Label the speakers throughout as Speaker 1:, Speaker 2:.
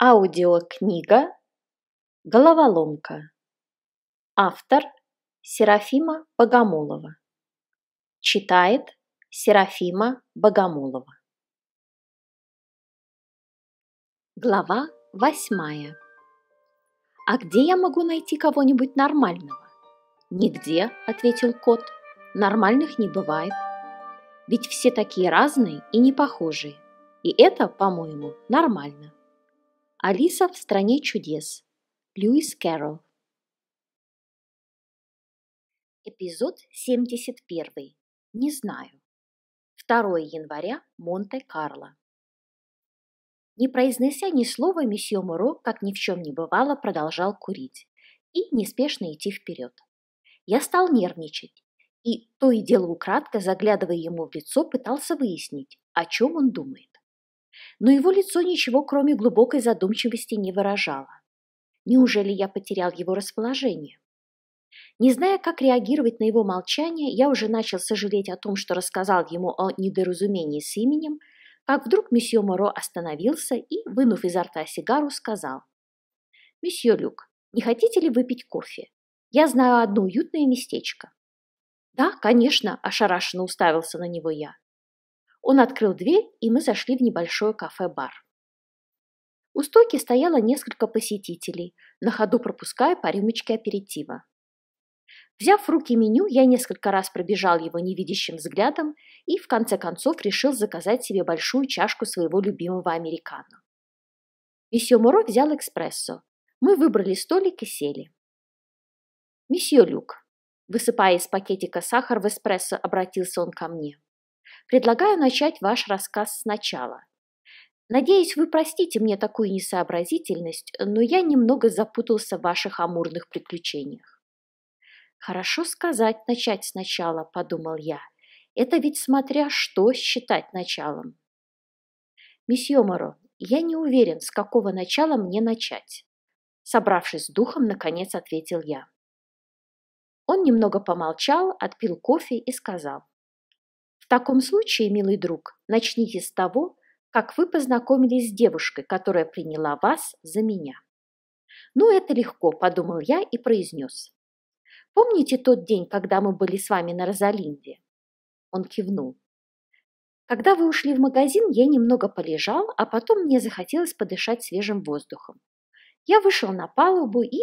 Speaker 1: Аудиокнига «Головоломка». Автор Серафима Богомолова. Читает Серафима Богомолова. Глава восьмая. «А где я могу найти кого-нибудь нормального?» «Нигде», — ответил кот. «Нормальных не бывает. Ведь все такие разные и не похожие. И это, по-моему, нормально». Алиса в стране чудес. Льюис Кэрролл. Эпизод 71. Не знаю. 2 января, Монте-Карло. Не произнося ни слова, месье Муро, как ни в чем не бывало, продолжал курить и неспешно идти вперед. Я стал нервничать и, то и дело украдко, заглядывая ему в лицо, пытался выяснить, о чем он думает но его лицо ничего, кроме глубокой задумчивости, не выражало. Неужели я потерял его расположение? Не зная, как реагировать на его молчание, я уже начал сожалеть о том, что рассказал ему о недоразумении с именем, как вдруг месье Моро остановился и, вынув изо рта сигару, сказал. «Месье Люк, не хотите ли выпить кофе? Я знаю одно уютное местечко». «Да, конечно», – ошарашенно уставился на него я. Он открыл дверь, и мы зашли в небольшое кафе-бар. У стойки стояло несколько посетителей, на ходу пропуская по рюмочке аперитива. Взяв в руки меню, я несколько раз пробежал его невидящим взглядом и в конце концов решил заказать себе большую чашку своего любимого американо. Месье Муро взял экспрессо. Мы выбрали столик и сели. «Месье Люк», высыпая из пакетика сахар в эспрессо, обратился он ко мне. Предлагаю начать ваш рассказ сначала. Надеюсь, вы простите мне такую несообразительность, но я немного запутался в ваших амурных приключениях. Хорошо сказать начать сначала, подумал я. Это ведь смотря что считать началом. Месье Моро, я не уверен, с какого начала мне начать. Собравшись с духом, наконец ответил я. Он немного помолчал, отпил кофе и сказал. В таком случае, милый друг, начните с того, как вы познакомились с девушкой, которая приняла вас за меня. Ну, это легко, подумал я и произнес. Помните тот день, когда мы были с вами на Розалинде? Он кивнул. Когда вы ушли в магазин, я немного полежал, а потом мне захотелось подышать свежим воздухом. Я вышел на палубу и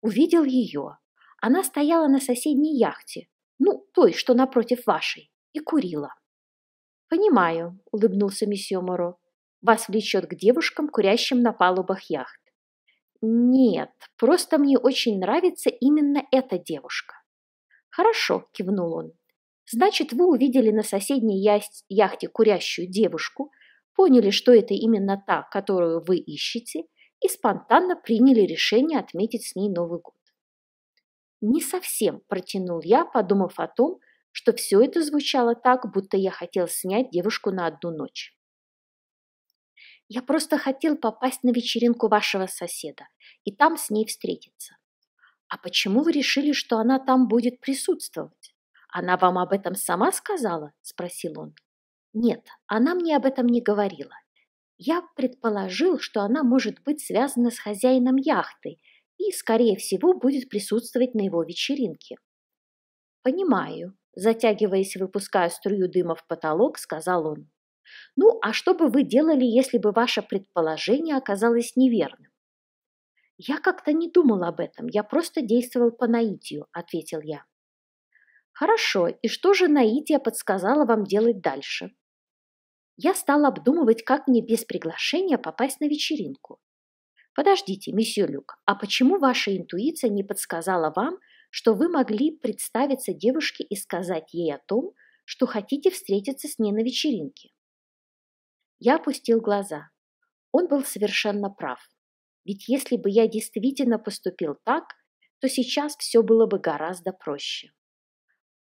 Speaker 1: увидел ее. Она стояла на соседней яхте, ну, той, что напротив вашей и курила. «Понимаю», — улыбнулся месье Моро. «Вас влечет к девушкам, курящим на палубах яхт». «Нет, просто мне очень нравится именно эта девушка». «Хорошо», — кивнул он. «Значит, вы увидели на соседней яхте курящую девушку, поняли, что это именно та, которую вы ищете, и спонтанно приняли решение отметить с ней Новый год». «Не совсем», — протянул я, подумав о том, что все это звучало так, будто я хотел снять девушку на одну ночь. Я просто хотел попасть на вечеринку вашего соседа и там с ней встретиться. А почему вы решили, что она там будет присутствовать? Она вам об этом сама сказала? Спросил он. Нет, она мне об этом не говорила. Я предположил, что она может быть связана с хозяином яхты и, скорее всего, будет присутствовать на его вечеринке. Понимаю затягиваясь и выпуская струю дыма в потолок, сказал он. «Ну, а что бы вы делали, если бы ваше предположение оказалось неверным?» «Я как-то не думал об этом, я просто действовал по наитию», — ответил я. «Хорошо, и что же наитие подсказало вам делать дальше?» Я стал обдумывать, как мне без приглашения попасть на вечеринку. «Подождите, месье Люк, а почему ваша интуиция не подсказала вам, что вы могли представиться девушке и сказать ей о том, что хотите встретиться с ней на вечеринке. Я опустил глаза. Он был совершенно прав. Ведь если бы я действительно поступил так, то сейчас все было бы гораздо проще.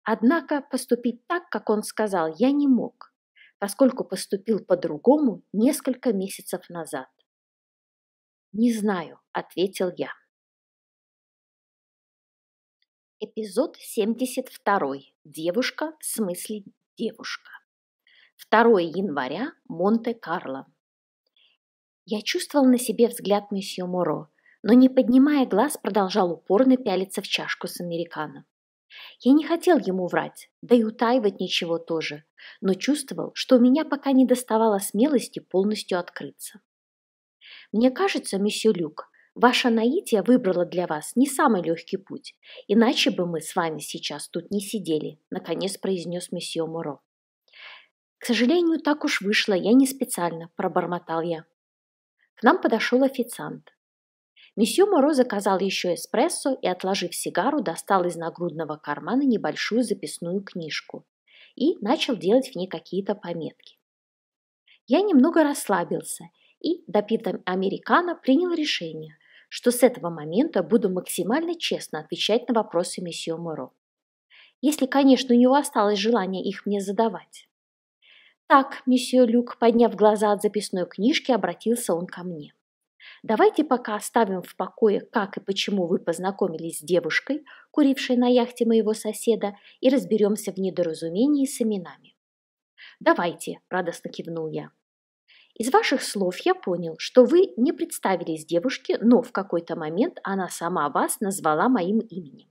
Speaker 1: Однако поступить так, как он сказал, я не мог, поскольку поступил по-другому несколько месяцев назад. «Не знаю», — ответил я. Эпизод 72. Девушка в смысле девушка. 2 января, Монте-Карло. Я чувствовал на себе взгляд месье Моро, но, не поднимая глаз, продолжал упорно пялиться в чашку с американо. Я не хотел ему врать, да и утаивать ничего тоже, но чувствовал, что у меня пока не доставало смелости полностью открыться. Мне кажется, месье Люк, Ваше наитие выбрало для вас не самый легкий путь, иначе бы мы с вами сейчас тут не сидели», — наконец произнес месье Муро. «К сожалению, так уж вышло, я не специально», — пробормотал я. К нам подошел официант. Месье Муро заказал еще эспрессо и, отложив сигару, достал из нагрудного кармана небольшую записную книжку и начал делать в ней какие-то пометки. Я немного расслабился и, допив американо, принял решение, что с этого момента буду максимально честно отвечать на вопросы месье Моро. Если, конечно, у него осталось желание их мне задавать. Так, месье Люк, подняв глаза от записной книжки, обратился он ко мне. Давайте пока оставим в покое, как и почему вы познакомились с девушкой, курившей на яхте моего соседа, и разберемся в недоразумении с именами. «Давайте», – радостно кивнул я. Из ваших слов я понял, что вы не представились девушке, но в какой-то момент она сама вас назвала моим именем.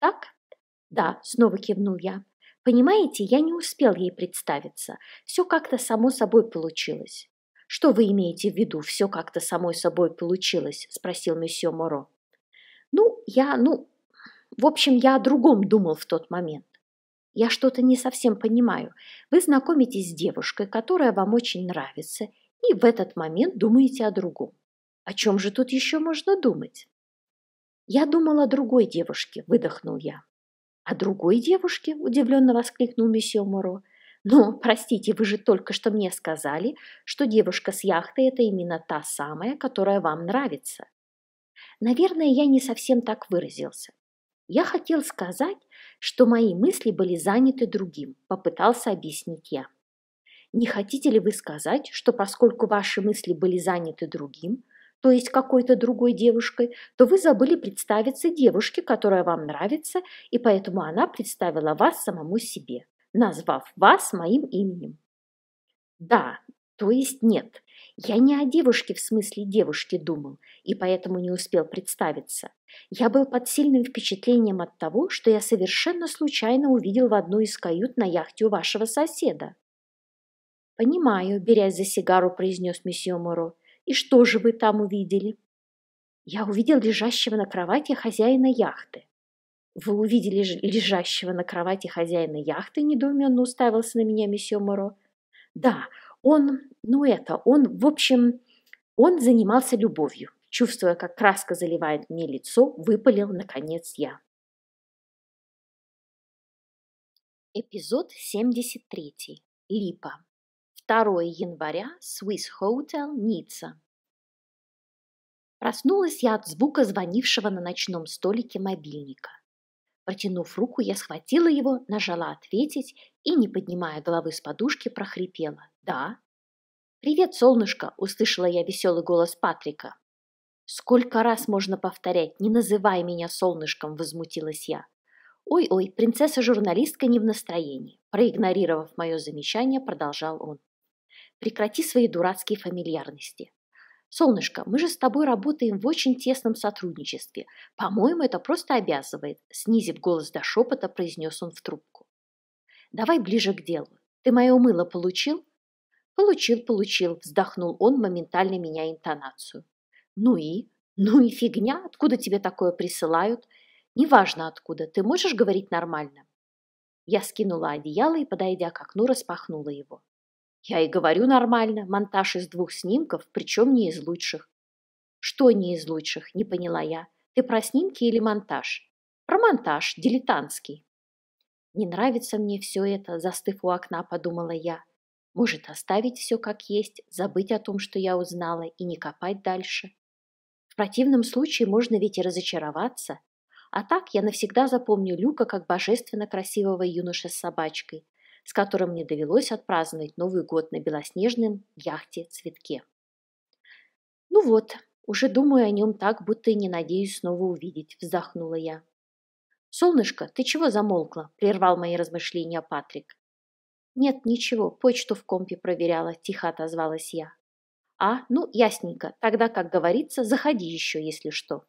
Speaker 1: Так? Да, снова кивнул я. Понимаете, я не успел ей представиться. Все как-то само собой получилось. Что вы имеете в виду, все как-то само собой получилось? Спросил месье Моро. Ну, я, ну, в общем, я о другом думал в тот момент. Я что-то не совсем понимаю. Вы знакомитесь с девушкой, которая вам очень нравится, и в этот момент думаете о другом. О чем же тут еще можно думать? Я думал о другой девушке, выдохнул я. О другой девушке? Удивленно воскликнул месье Моро. Но, простите, вы же только что мне сказали, что девушка с яхтой – это именно та самая, которая вам нравится. Наверное, я не совсем так выразился. Я хотел сказать, что мои мысли были заняты другим, попытался объяснить я. Не хотите ли вы сказать, что поскольку ваши мысли были заняты другим, то есть какой-то другой девушкой, то вы забыли представиться девушке, которая вам нравится, и поэтому она представила вас самому себе, назвав вас моим именем. Да, то есть нет. Я не о девушке в смысле девушки думал, и поэтому не успел представиться. Я был под сильным впечатлением от того, что я совершенно случайно увидел в одной из кают на яхте у вашего соседа. «Понимаю», – берясь за сигару, произнес месье Моро. «И что же вы там увидели?» «Я увидел лежащего на кровати хозяина яхты». «Вы увидели лежащего на кровати хозяина яхты?» – недоуменно уставился на меня месье Моро. «Да, он, ну это, он, в общем, он занимался любовью». Чувствуя, как краска заливает мне лицо, выпалил, наконец, я. Эпизод 73. Липа. 2 января, Swiss Hotel, Ницца. Проснулась я от звука звонившего на ночном столике мобильника. Протянув руку, я схватила его, нажала «Ответить» и, не поднимая головы с подушки, прохрипела. «Да». «Привет, солнышко!» – услышала я веселый голос Патрика. «Сколько раз можно повторять? Не называй меня солнышком!» – возмутилась я. «Ой-ой, принцесса-журналистка не в настроении!» Проигнорировав мое замечание, продолжал он прекрати свои дурацкие фамильярности. Солнышко, мы же с тобой работаем в очень тесном сотрудничестве. По-моему, это просто обязывает, снизив голос до шепота, произнес он в трубку. Давай ближе к делу. Ты мое мыло получил? Получил, получил, вздохнул он, моментально меняя интонацию. Ну и? Ну и фигня, откуда тебе такое присылают? Неважно откуда, ты можешь говорить нормально? Я скинула одеяло и, подойдя к окну, распахнула его. Я и говорю нормально, монтаж из двух снимков, причем не из лучших. Что не из лучших, не поняла я. Ты про снимки или монтаж? Про монтаж, дилетантский. Не нравится мне все это, застыв у окна, подумала я. Может, оставить все как есть, забыть о том, что я узнала, и не копать дальше? В противном случае можно ведь и разочароваться. А так я навсегда запомню Люка как божественно красивого юноша с собачкой, с которым мне довелось отпраздновать Новый год на белоснежном яхте-цветке. «Ну вот, уже думаю о нем так, будто и не надеюсь снова увидеть», – вздохнула я. «Солнышко, ты чего замолкла?» – прервал мои размышления Патрик. «Нет, ничего, почту в компе проверяла», – тихо отозвалась я. «А, ну, ясненько, тогда, как говорится, заходи еще, если что».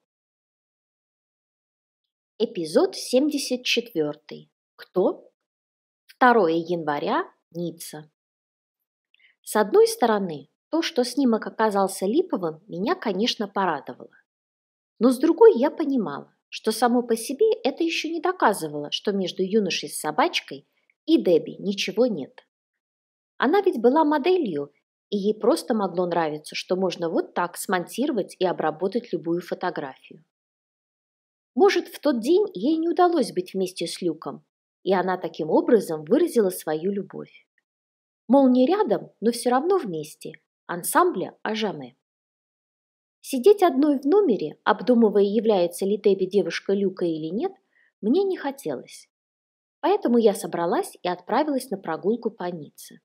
Speaker 1: Эпизод 74. Кто 2 января, Ницца. С одной стороны, то, что снимок оказался липовым, меня, конечно, порадовало. Но с другой я понимала, что само по себе это еще не доказывало, что между юношей с собачкой и Дебби ничего нет. Она ведь была моделью, и ей просто могло нравиться, что можно вот так смонтировать и обработать любую фотографию. Может, в тот день ей не удалось быть вместе с Люком, и она таким образом выразила свою любовь. Мол, не рядом, но все равно вместе, ансамбля Ажаме. Сидеть одной в номере, обдумывая, является ли Дебби девушка Люка или нет, мне не хотелось. Поэтому я собралась и отправилась на прогулку по Ницце.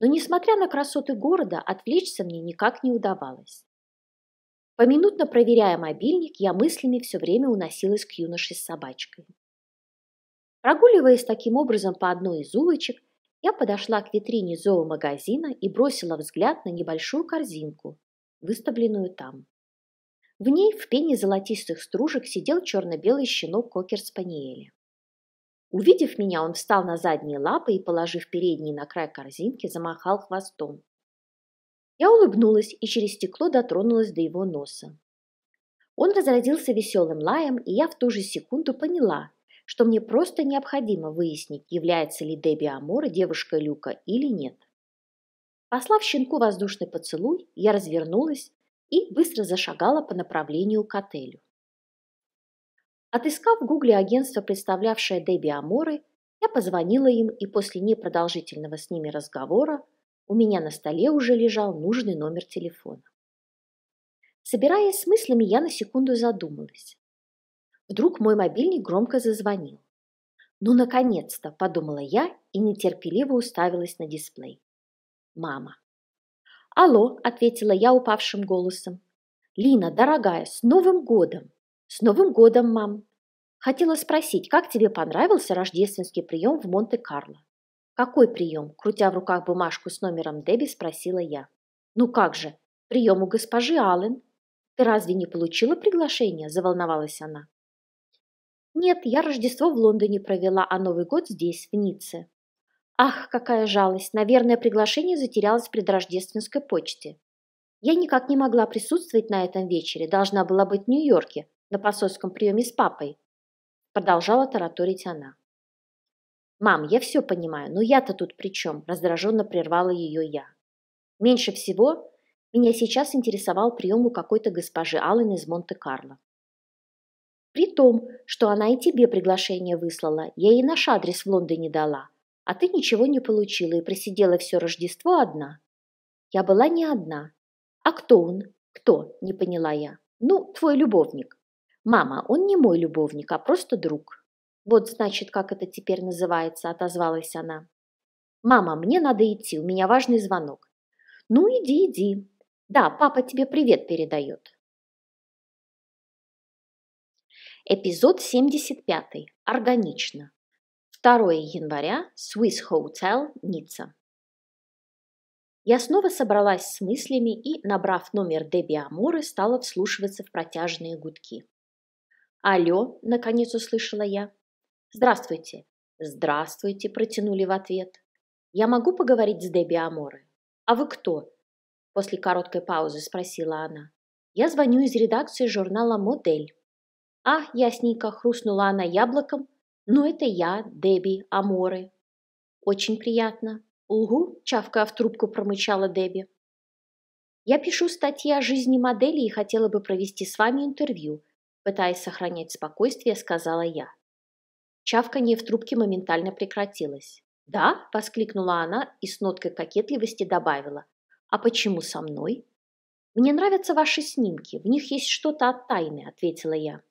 Speaker 1: Но, несмотря на красоты города, отвлечься мне никак не удавалось. Поминутно проверяя мобильник, я мыслями все время уносилась к юноше с собачкой. Прогуливаясь таким образом по одной из улочек, я подошла к витрине зоомагазина и бросила взгляд на небольшую корзинку, выставленную там. В ней в пене золотистых стружек сидел черно-белый щенок кокер-спаниеля. Увидев меня, он встал на задние лапы и, положив передние на край корзинки, замахал хвостом. Я улыбнулась и через стекло дотронулась до его носа. Он разразился веселым лаем, и я в ту же секунду поняла, что мне просто необходимо выяснить, является ли Дебби Амора девушкой Люка или нет. Послав щенку воздушный поцелуй, я развернулась и быстро зашагала по направлению к отелю. Отыскав в гугле агентство, представлявшее Дебби Аморы, я позвонила им, и после непродолжительного с ними разговора у меня на столе уже лежал нужный номер телефона. Собираясь с мыслями, я на секунду задумалась. Вдруг мой мобильник громко зазвонил. «Ну, наконец-то!» – подумала я и нетерпеливо уставилась на дисплей. «Мама». «Алло!» – ответила я упавшим голосом. «Лина, дорогая, с Новым годом!» «С Новым годом, мам!» «Хотела спросить, как тебе понравился рождественский прием в Монте-Карло?» «Какой прием?» – крутя в руках бумажку с номером Дебби, спросила я. «Ну как же, прием у госпожи Аллен. Ты разве не получила приглашение?» – заволновалась она. «Нет, я Рождество в Лондоне провела, а Новый год здесь, в Ницце». Ах, какая жалость! Наверное, приглашение затерялось при рождественской почте. Я никак не могла присутствовать на этом вечере, должна была быть в Нью-Йорке, на посольском приеме с папой. Продолжала тараторить она. «Мам, я все понимаю, но я-то тут при чем?» – раздраженно прервала ее я. Меньше всего меня сейчас интересовал прием у какой-то госпожи Аллен из Монте-Карло. При том, что она и тебе приглашение выслала, я ей наш адрес в Лондоне дала. А ты ничего не получила и просидела все Рождество одна. Я была не одна. А кто он? Кто? Не поняла я. Ну, твой любовник. Мама, он не мой любовник, а просто друг. Вот, значит, как это теперь называется, отозвалась она. Мама, мне надо идти, у меня важный звонок. Ну, иди, иди. Да, папа тебе привет передает. Эпизод 75. Органично. 2 января. Swiss Hotel, Ницца. Я снова собралась с мыслями и, набрав номер Деби Аморы, стала вслушиваться в протяжные гудки. «Алло!» – наконец услышала я. «Здравствуйте!» «Здравствуйте!» – протянули в ответ. «Я могу поговорить с Деби Аморы?» «А вы кто?» – после короткой паузы спросила она. «Я звоню из редакции журнала «Модель». «Ах, ясненько!» – хрустнула она яблоком. «Ну, это я, Дебби Аморы». «Очень приятно». «Угу!» – чавкая в трубку промычала Дебби. «Я пишу статьи о жизни модели и хотела бы провести с вами интервью», – пытаясь сохранять спокойствие, сказала я. Чавканье в трубке моментально прекратилось. «Да?» – воскликнула она и с ноткой кокетливости добавила. «А почему со мной?» «Мне нравятся ваши снимки, в них есть что-то от тайны», – ответила я.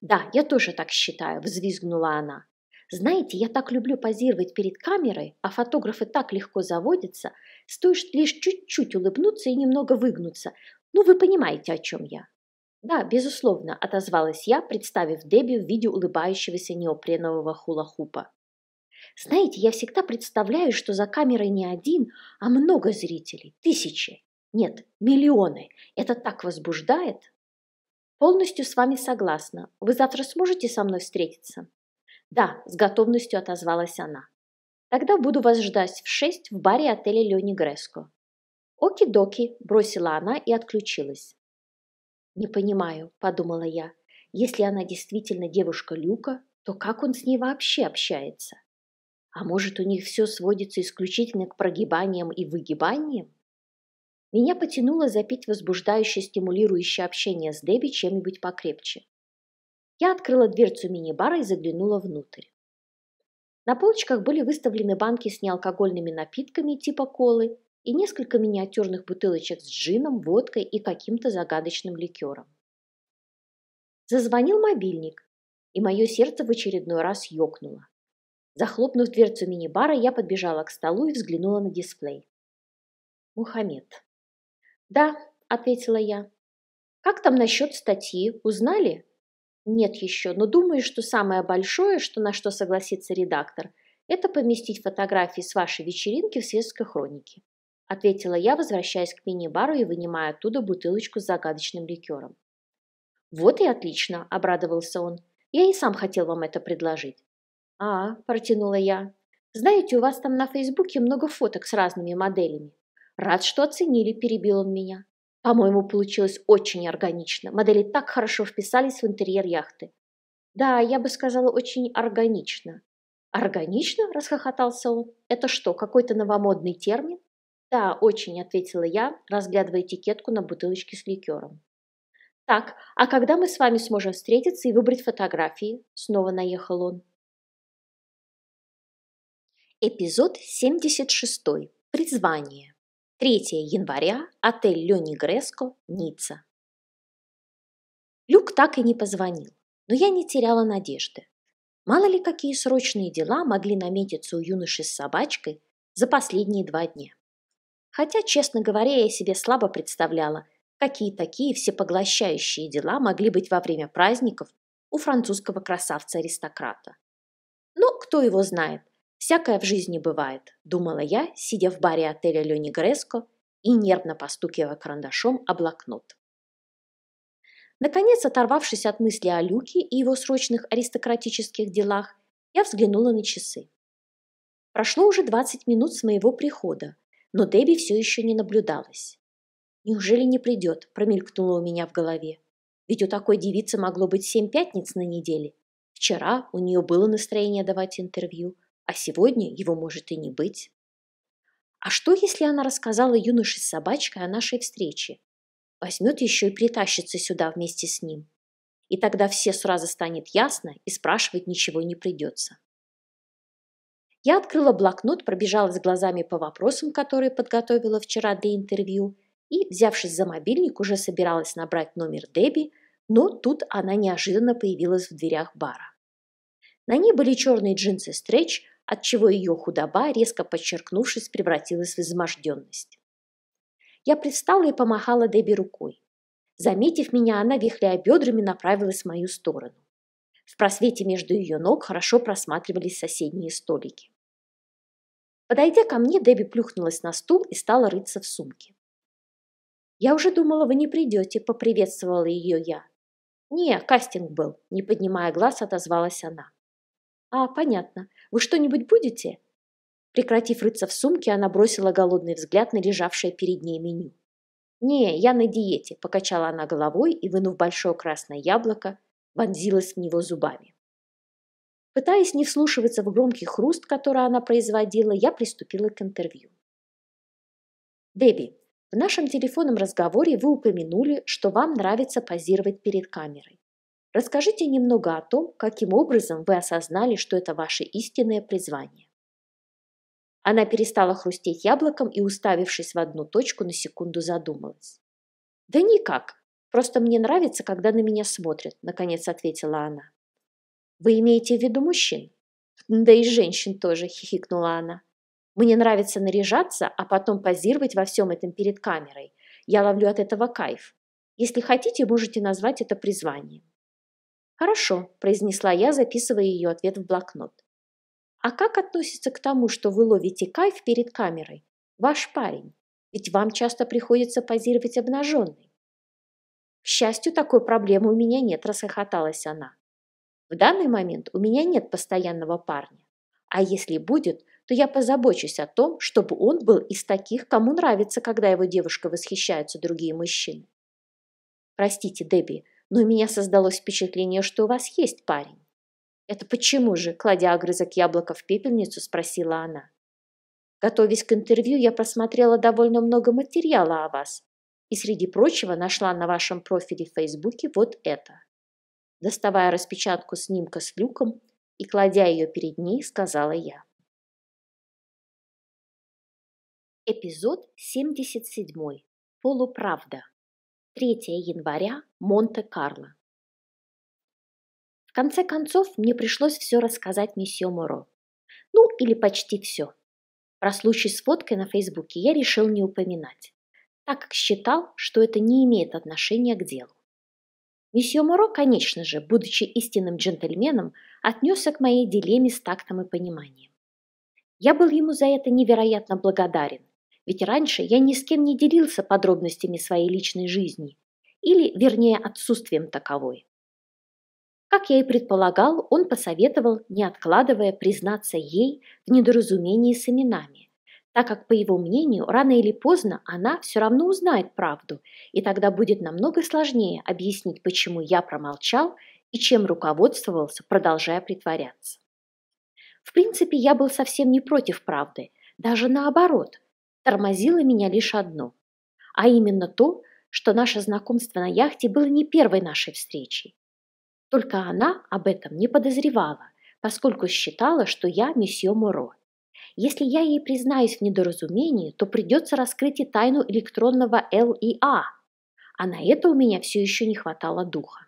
Speaker 1: «Да, я тоже так считаю», – взвизгнула она. «Знаете, я так люблю позировать перед камерой, а фотографы так легко заводятся, стоит лишь чуть-чуть улыбнуться и немного выгнуться. Ну, вы понимаете, о чем я». «Да, безусловно», – отозвалась я, представив Дебби в виде улыбающегося неопренового хула-хупа. «Знаете, я всегда представляю, что за камерой не один, а много зрителей, тысячи. Нет, миллионы. Это так возбуждает!» «Полностью с вами согласна. Вы завтра сможете со мной встретиться?» «Да», – с готовностью отозвалась она. «Тогда буду вас ждать в шесть в баре отеля Леони Греско». «Оки-доки», – бросила она и отключилась. «Не понимаю», – подумала я. «Если она действительно девушка Люка, то как он с ней вообще общается? А может, у них все сводится исключительно к прогибаниям и выгибаниям? Меня потянуло запить возбуждающее стимулирующее общение с Дебби чем-нибудь покрепче. Я открыла дверцу мини-бара и заглянула внутрь. На полочках были выставлены банки с неалкогольными напитками типа колы и несколько миниатюрных бутылочек с джином, водкой и каким-то загадочным ликером. Зазвонил мобильник, и мое сердце в очередной раз ёкнуло. Захлопнув дверцу мини-бара, я подбежала к столу и взглянула на дисплей. Мухаммед. «Да», – ответила я. «Как там насчет статьи? Узнали?» «Нет еще, но думаю, что самое большое, что на что согласится редактор, это поместить фотографии с вашей вечеринки в светской хронике», – ответила я, возвращаясь к мини-бару и вынимая оттуда бутылочку с загадочным ликером. «Вот и отлично», – обрадовался он. «Я и сам хотел вам это предложить». «А», – протянула я. «Знаете, у вас там на Фейсбуке много фоток с разными моделями. Рад, что оценили, перебил он меня. По-моему, получилось очень органично. Модели так хорошо вписались в интерьер яхты. Да, я бы сказала, очень органично. Органично? Расхохотался он. Это что, какой-то новомодный термин? Да, очень, ответила я, разглядывая этикетку на бутылочке с ликером. Так, а когда мы с вами сможем встретиться и выбрать фотографии? Снова наехал он. Эпизод 76. Призвание. 3 января, отель Лёни Греско, Ницца. Люк так и не позвонил, но я не теряла надежды. Мало ли какие срочные дела могли наметиться у юноши с собачкой за последние два дня. Хотя, честно говоря, я себе слабо представляла, какие такие всепоглощающие дела могли быть во время праздников у французского красавца-аристократа. Но кто его знает, «Всякое в жизни бывает», – думала я, сидя в баре отеля Лени Греско и нервно постукивая карандашом о блокнот. Наконец, оторвавшись от мысли о Люке и его срочных аристократических делах, я взглянула на часы. Прошло уже 20 минут с моего прихода, но Дебби все еще не наблюдалась. «Неужели не придет?» – промелькнуло у меня в голове. «Ведь у такой девицы могло быть семь пятниц на неделе. Вчера у нее было настроение давать интервью, а сегодня его может и не быть. А что, если она рассказала юноше с собачкой о нашей встрече? Возьмет еще и притащится сюда вместе с ним. И тогда все сразу станет ясно, и спрашивать ничего не придется. Я открыла блокнот, пробежалась глазами по вопросам, которые подготовила вчера для интервью, и, взявшись за мобильник, уже собиралась набрать номер Дебби, но тут она неожиданно появилась в дверях бара. На ней были черные джинсы стретч, отчего ее худоба, резко подчеркнувшись, превратилась в изможденность. Я привстала и помахала Дебби рукой. Заметив меня, она, вихляя бедрами, направилась в мою сторону. В просвете между ее ног хорошо просматривались соседние столики. Подойдя ко мне, Дебби плюхнулась на стул и стала рыться в сумке. «Я уже думала, вы не придете», — поприветствовала ее я. «Не, кастинг был», — не поднимая глаз, отозвалась она. «А, понятно. Вы что-нибудь будете?» Прекратив рыться в сумке, она бросила голодный взгляд на лежавшее перед ней меню. «Не, я на диете», – покачала она головой и, вынув большое красное яблоко, вонзилась в него зубами. Пытаясь не вслушиваться в громкий хруст, который она производила, я приступила к интервью. «Дебби, в нашем телефонном разговоре вы упомянули, что вам нравится позировать перед камерой. Расскажите немного о том, каким образом вы осознали, что это ваше истинное призвание. Она перестала хрустеть яблоком и, уставившись в одну точку, на секунду задумалась. «Да никак. Просто мне нравится, когда на меня смотрят», – наконец ответила она. «Вы имеете в виду мужчин?» «Да и женщин тоже», – хихикнула она. «Мне нравится наряжаться, а потом позировать во всем этом перед камерой. Я ловлю от этого кайф. Если хотите, можете назвать это призванием». «Хорошо», – произнесла я, записывая ее ответ в блокнот. «А как относится к тому, что вы ловите кайф перед камерой? Ваш парень? Ведь вам часто приходится позировать обнаженной». «К счастью, такой проблемы у меня нет», – расхохоталась она. «В данный момент у меня нет постоянного парня. А если будет, то я позабочусь о том, чтобы он был из таких, кому нравится, когда его девушка восхищается другие мужчины. Простите, Дебби, но у меня создалось впечатление, что у вас есть парень». «Это почему же?» – кладя огрызок яблока в пепельницу, спросила она. Готовясь к интервью, я просмотрела довольно много материала о вас и, среди прочего, нашла на вашем профиле в Фейсбуке вот это. Доставая распечатку снимка с люком и кладя ее перед ней, сказала я. Эпизод 77. Полуправда. 3 января, Монте-Карло. В конце концов, мне пришлось все рассказать месье Моро. Ну, или почти все. Про случай с фоткой на Фейсбуке я решил не упоминать, так как считал, что это не имеет отношения к делу. Месье Моро, конечно же, будучи истинным джентльменом, отнесся к моей дилемме с тактом и пониманием. Я был ему за это невероятно благодарен ведь раньше я ни с кем не делился подробностями своей личной жизни. Или, вернее, отсутствием таковой. Как я и предполагал, он посоветовал, не откладывая, признаться ей в недоразумении с именами, так как, по его мнению, рано или поздно она все равно узнает правду, и тогда будет намного сложнее объяснить, почему я промолчал и чем руководствовался, продолжая притворяться. В принципе, я был совсем не против правды, даже наоборот. Тормозило меня лишь одно, а именно то, что наше знакомство на яхте было не первой нашей встречей. Только она об этом не подозревала, поскольку считала, что я месье Муро. Если я ей признаюсь в недоразумении, то придется раскрыть и тайну электронного Л и А, а на это у меня все еще не хватало духа.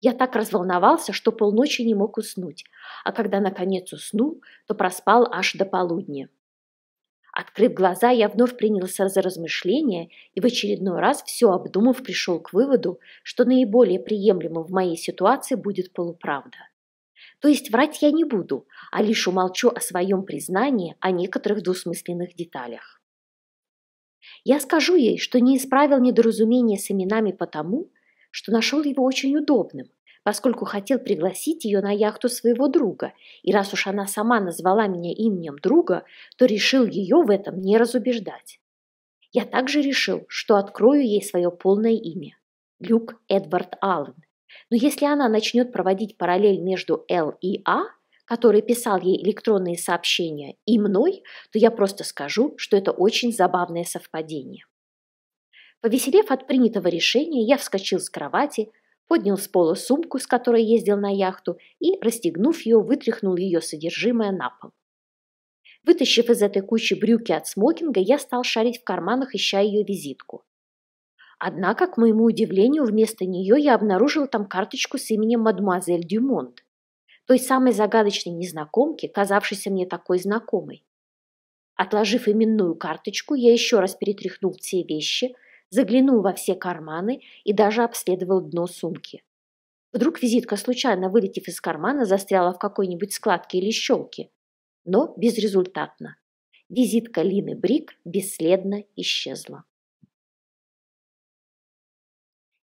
Speaker 1: Я так разволновался, что полночи не мог уснуть, а когда наконец уснул, то проспал аж до полудня. Открыв глаза, я вновь принялся за размышления и в очередной раз, все обдумав, пришел к выводу, что наиболее приемлемо в моей ситуации будет полуправда. То есть врать я не буду, а лишь умолчу о своем признании, о некоторых двусмысленных деталях. Я скажу ей, что не исправил недоразумение с именами потому, что нашел его очень удобным, поскольку хотел пригласить ее на яхту своего друга, и раз уж она сама назвала меня именем друга, то решил ее в этом не разубеждать. Я также решил, что открою ей свое полное имя – Люк Эдвард Аллен. Но если она начнет проводить параллель между Л и А, который писал ей электронные сообщения, и мной, то я просто скажу, что это очень забавное совпадение. Повеселев от принятого решения, я вскочил с кровати, поднял с пола сумку, с которой ездил на яхту, и, расстегнув ее, вытряхнул ее содержимое на пол. Вытащив из этой кучи брюки от смокинга, я стал шарить в карманах, ища ее визитку. Однако, к моему удивлению, вместо нее я обнаружил там карточку с именем мадемуазель Дюмонт, той самой загадочной незнакомки, казавшейся мне такой знакомой. Отложив именную карточку, я еще раз перетряхнул все вещи – заглянул во все карманы и даже обследовал дно сумки. Вдруг визитка, случайно вылетев из кармана, застряла в какой-нибудь складке или щелке. Но безрезультатно. Визитка Лины Брик бесследно исчезла.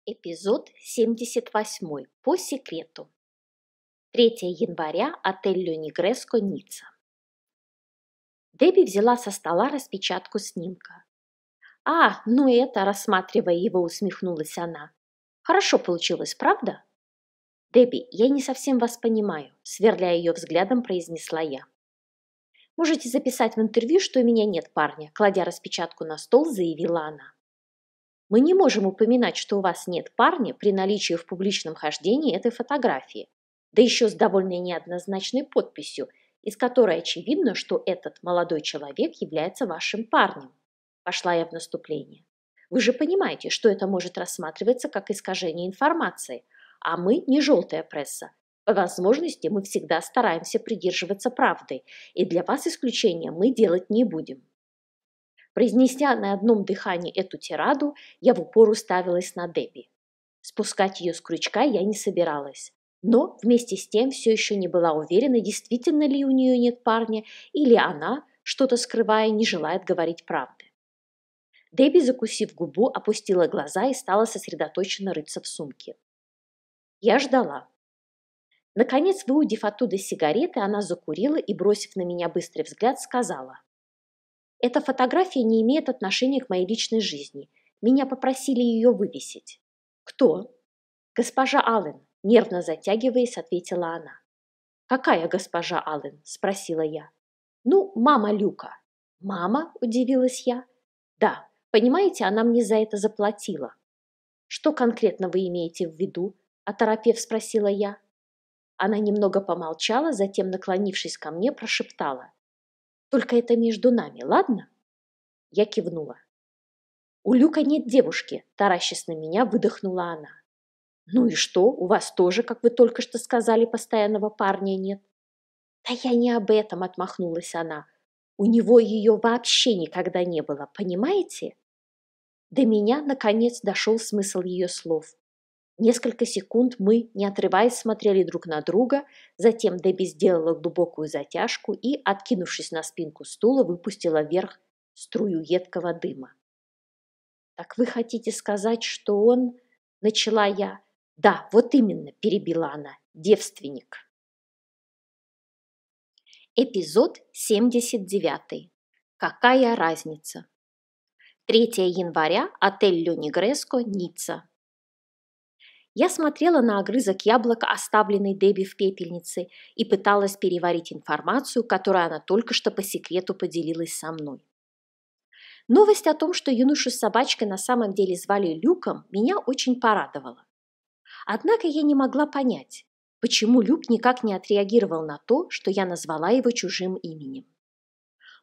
Speaker 1: Эпизод 78. По секрету. 3 января. Отель Люнигреско, Ницца. Дебби взяла со стола распечатку снимка. «А, ну это», – рассматривая его, усмехнулась она. «Хорошо получилось, правда?» «Дебби, я не совсем вас понимаю», – сверляя ее взглядом, произнесла я. «Можете записать в интервью, что у меня нет парня», – кладя распечатку на стол, заявила она. «Мы не можем упоминать, что у вас нет парня при наличии в публичном хождении этой фотографии, да еще с довольно неоднозначной подписью, из которой очевидно, что этот молодой человек является вашим парнем. Пошла я в наступление. Вы же понимаете, что это может рассматриваться как искажение информации, а мы не желтая пресса. По возможности мы всегда стараемся придерживаться правды, и для вас исключения мы делать не будем. Произнеся на одном дыхании эту тираду, я в упор уставилась на Дебби. Спускать ее с крючка я не собиралась, но вместе с тем все еще не была уверена, действительно ли у нее нет парня, или она, что-то скрывая, не желает говорить правды. Дебби, закусив губу, опустила глаза и стала сосредоточенно рыться в сумке. Я ждала. Наконец, выудив оттуда сигареты, она закурила и, бросив на меня быстрый взгляд, сказала. «Эта фотография не имеет отношения к моей личной жизни. Меня попросили ее вывесить». «Кто?» «Госпожа Аллен», – нервно затягиваясь, ответила она. «Какая госпожа Аллен?» – спросила я. «Ну, мама Люка». «Мама?» – удивилась я. «Да, Понимаете, она мне за это заплатила. Что конкретно вы имеете в виду? Оторопев спросила я. Она немного помолчала, затем, наклонившись ко мне, прошептала. Только это между нами, ладно? Я кивнула. У Люка нет девушки, таращась на меня, выдохнула она. Ну и что, у вас тоже, как вы только что сказали, постоянного парня нет? Да я не об этом, отмахнулась она. У него ее вообще никогда не было, понимаете? До меня, наконец, дошел смысл ее слов. Несколько секунд мы, не отрываясь, смотрели друг на друга, затем Дебби сделала глубокую затяжку и, откинувшись на спинку стула, выпустила вверх струю едкого дыма. «Так вы хотите сказать, что он...» — начала я. «Да, вот именно», — перебила она, — «девственник». Эпизод 79. Какая разница? 3 января, отель Лёни Ницца. Я смотрела на огрызок яблока, оставленный Дебби в пепельнице, и пыталась переварить информацию, которую она только что по секрету поделилась со мной. Новость о том, что юношу с собачкой на самом деле звали Люком, меня очень порадовала. Однако я не могла понять, почему Люк никак не отреагировал на то, что я назвала его чужим именем.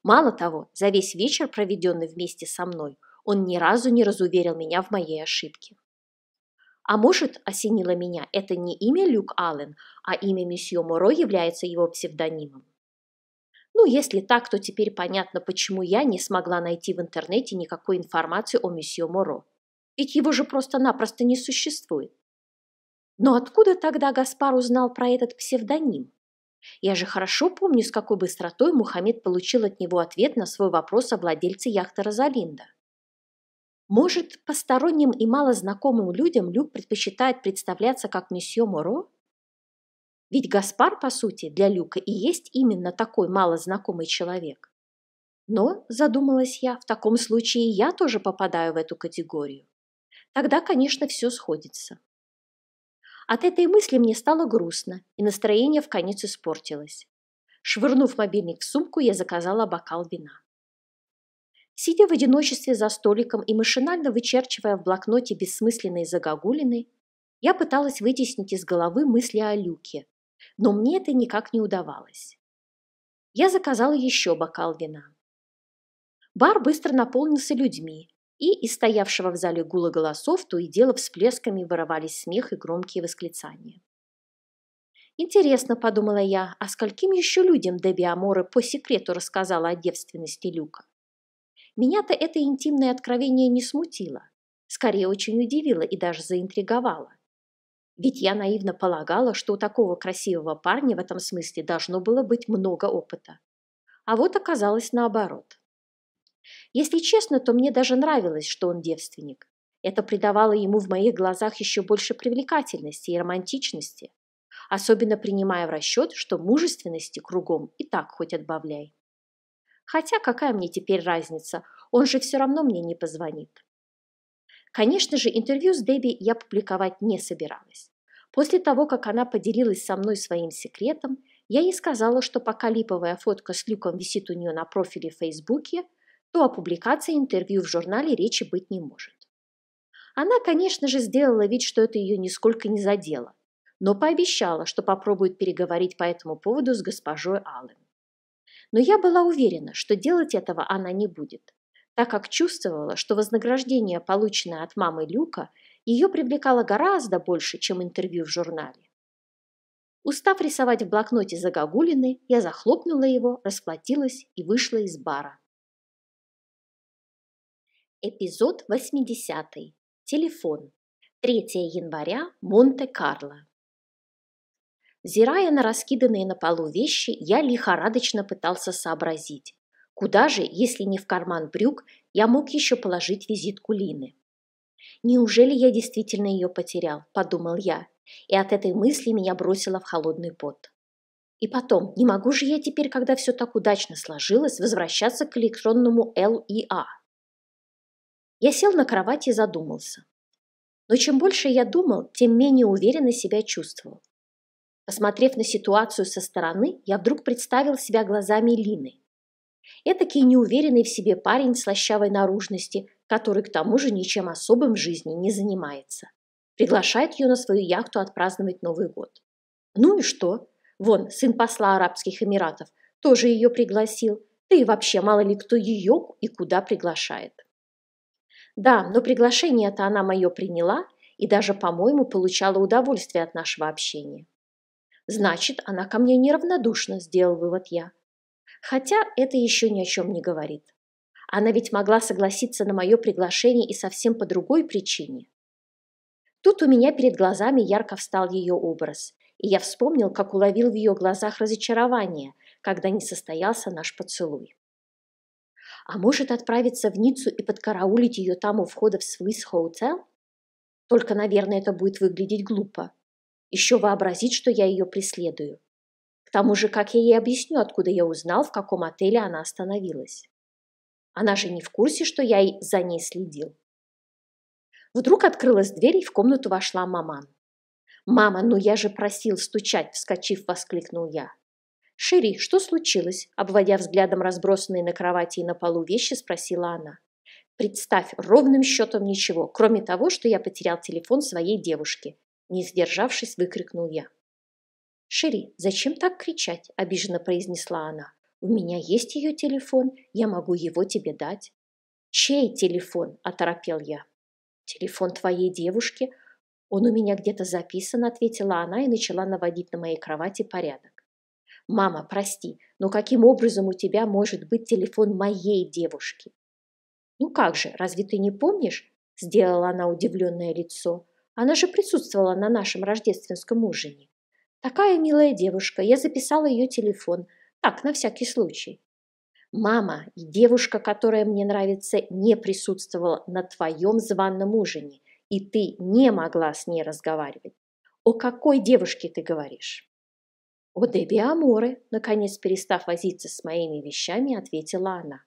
Speaker 1: Мало того, за весь вечер, проведенный вместе со мной, он ни разу не разуверил меня в моей ошибке. А может, осенило меня, это не имя Люк Аллен, а имя месье Моро является его псевдонимом. Ну, если так, то теперь понятно, почему я не смогла найти в интернете никакой информации о месье Моро. Ведь его же просто-напросто не существует. Но откуда тогда Гаспар узнал про этот псевдоним? Я же хорошо помню, с какой быстротой Мухаммед получил от него ответ на свой вопрос о владельце яхты «Розалинда». Может, посторонним и малознакомым людям Люк предпочитает представляться как месье Моро? Ведь Гаспар, по сути, для Люка и есть именно такой малознакомый человек. Но, задумалась я, в таком случае я тоже попадаю в эту категорию. Тогда, конечно, все сходится. От этой мысли мне стало грустно, и настроение в конец испортилось. Швырнув мобильник в сумку, я заказала бокал вина. Сидя в одиночестве за столиком и машинально вычерчивая в блокноте бессмысленные загогулины, я пыталась вытеснить из головы мысли о Люке, но мне это никак не удавалось. Я заказала еще бокал вина. Бар быстро наполнился людьми, и из стоявшего в зале гула голосов то и дело всплесками воровались смех и громкие восклицания. «Интересно», — подумала я, — «а скольким еще людям Дебби Амора по секрету рассказала о девственности Люка?» Меня-то это интимное откровение не смутило, скорее очень удивило и даже заинтриговало. Ведь я наивно полагала, что у такого красивого парня в этом смысле должно было быть много опыта. А вот оказалось наоборот. Если честно, то мне даже нравилось, что он девственник. Это придавало ему в моих глазах еще больше привлекательности и романтичности, особенно принимая в расчет, что мужественности кругом и так хоть отбавляй. Хотя какая мне теперь разница, он же все равно мне не позвонит. Конечно же, интервью с Дебби я публиковать не собиралась. После того, как она поделилась со мной своим секретом, я ей сказала, что пока липовая фотка с Люком висит у нее на профиле в Фейсбуке – то о публикации интервью в журнале речи быть не может. Она, конечно же, сделала вид, что это ее нисколько не задело, но пообещала, что попробует переговорить по этому поводу с госпожой Аллен. Но я была уверена, что делать этого она не будет, так как чувствовала, что вознаграждение, полученное от мамы Люка, ее привлекало гораздо больше, чем интервью в журнале. Устав рисовать в блокноте загогулины, я захлопнула его, расплатилась и вышла из бара. Эпизод 80. Телефон. 3 января. Монте-Карло. Зирая на раскиданные на полу вещи, я лихорадочно пытался сообразить, куда же, если не в карман брюк, я мог еще положить визитку Лины. «Неужели я действительно ее потерял?» – подумал я, и от этой мысли меня бросило в холодный пот. И потом, не могу же я теперь, когда все так удачно сложилось, возвращаться к электронному Л и А – я сел на кровати и задумался. Но чем больше я думал, тем менее уверенно себя чувствовал. Посмотрев на ситуацию со стороны, я вдруг представил себя глазами Лины. Этакий неуверенный в себе парень слащавой наружности, который к тому же ничем особым в жизни не занимается. Приглашает ее на свою яхту отпраздновать Новый год. Ну и что? Вон, сын посла Арабских Эмиратов тоже ее пригласил. Да и вообще мало ли кто ее и куда приглашает. Да, но приглашение-то она мое приняла и даже, по-моему, получала удовольствие от нашего общения. Значит, она ко мне неравнодушна, сделал вывод я. Хотя это еще ни о чем не говорит. Она ведь могла согласиться на мое приглашение и совсем по другой причине. Тут у меня перед глазами ярко встал ее образ, и я вспомнил, как уловил в ее глазах разочарование, когда не состоялся наш поцелуй. А может отправиться в Ниццу и подкараулить ее там у входа в Swiss Hotel? Только, наверное, это будет выглядеть глупо. Еще вообразить, что я ее преследую. К тому же, как я ей объясню, откуда я узнал, в каком отеле она остановилась? Она же не в курсе, что я за ней следил. Вдруг открылась дверь, и в комнату вошла маман. «Мама, ну я же просил стучать!» – вскочив, воскликнул я. «Шири, что случилось?» – обводя взглядом разбросанные на кровати и на полу вещи, спросила она. «Представь, ровным счетом ничего, кроме того, что я потерял телефон своей девушки», – не сдержавшись, выкрикнул я. «Шири, зачем так кричать?» – обиженно произнесла она. «У меня есть ее телефон, я могу его тебе дать». «Чей телефон?» – оторопел я. «Телефон твоей девушки. Он у меня где-то записан», – ответила она и начала наводить на моей кровати порядок. «Мама, прости, но каким образом у тебя может быть телефон моей девушки?» «Ну как же, разве ты не помнишь?» – сделала она удивленное лицо. «Она же присутствовала на нашем рождественском ужине. Такая милая девушка, я записала ее телефон. Так, на всякий случай». «Мама и девушка, которая мне нравится, не присутствовала на твоем званном ужине, и ты не могла с ней разговаривать. О какой девушке ты говоришь?» «О деби аморе», наконец перестав возиться с моими вещами, ответила она.